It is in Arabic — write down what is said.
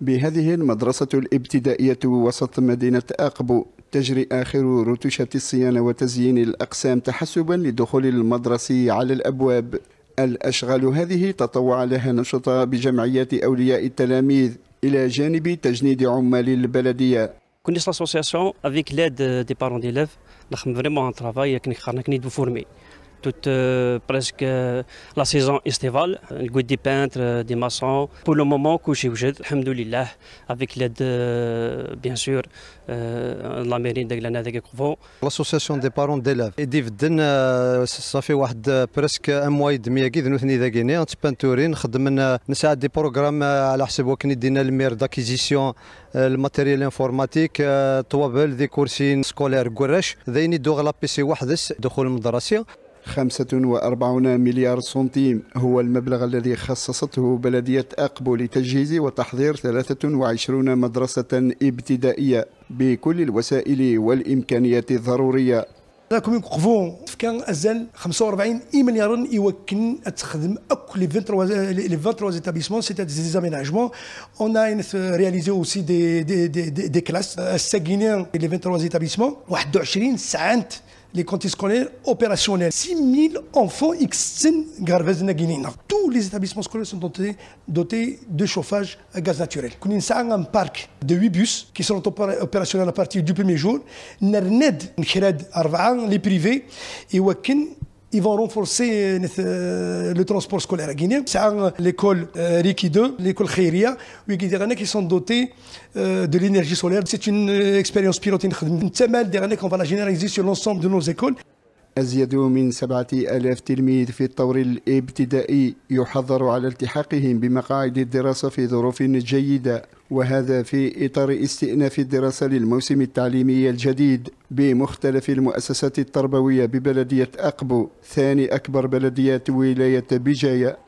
بهذه المدرسة الابتدائية وسط مدينة أقبو تجري آخر رتوشة الصيانة وتزيين الأقسام تحسبا لدخول المدرسي على الأبواب الأشغال هذه تطوع لها نشطة بجمعية أولياء التلاميذ إلى جانب تجنيد عمال البلدية كنت لاسوسياسيون افيك لاد دي بارون ديليف نخدم فريمون ان ترافاي كني خرنا كني دو فورمي Toute euh, presque euh, la saison estivale, une guilde des peintres, euh, des maçons. Pour le moment, que j'ai au j'ai rendu avec l'aide, bien sûr, de la mairie de Grenade et L'association des parents d'élèves. Et depuis, ça fait presque un mois et demi que nous ont aidés. Nous, on tente de mettre en des programmes à la séparation d'acquisition du matériel informatique, pour avoir des cursus scolaires gourches. Des fait la PC ouais, des d'entrer 45 مليار سنتيم هو المبلغ الذي خصصته بلدية أقبو لتجهيز وتحضير 23 مدرسة ابتدائية بكل الوسائل والإمكانيات الضرورية راكم يوقفوا كان ازال 45 اي مليار يمكن تخدم اكل لي 23 لي 23 établissements c'est des aménagements on a réalisé aussi دي دي des, des classes الساكنين لي 23 établissements 21 سعانت les comptes scolaires opérationnels. 6 000 enfants Tous les établissements scolaires sont dotés, de chauffage à gaz naturel. Nous avons un parc de 8 bus qui seront opérationnels à partir du premier jour. Nous avons les privés et ils vont renforcer euh, le transport scolaire à Guinée. C'est l'école euh, Riki 2, l'école Khairia, qui sont dotés euh, de l'énergie solaire. C'est une expérience pilote. qu'on va la généraliser sur l'ensemble de nos écoles. أزيد من سبعة ألاف تلميذ في الطور الابتدائي يحظر على التحاقهم بمقاعد الدراسة في ظروف جيدة وهذا في إطار استئناف الدراسة للموسم التعليمي الجديد بمختلف المؤسسات التربوية ببلدية أقبو ثاني أكبر بلدية ولاية بجاية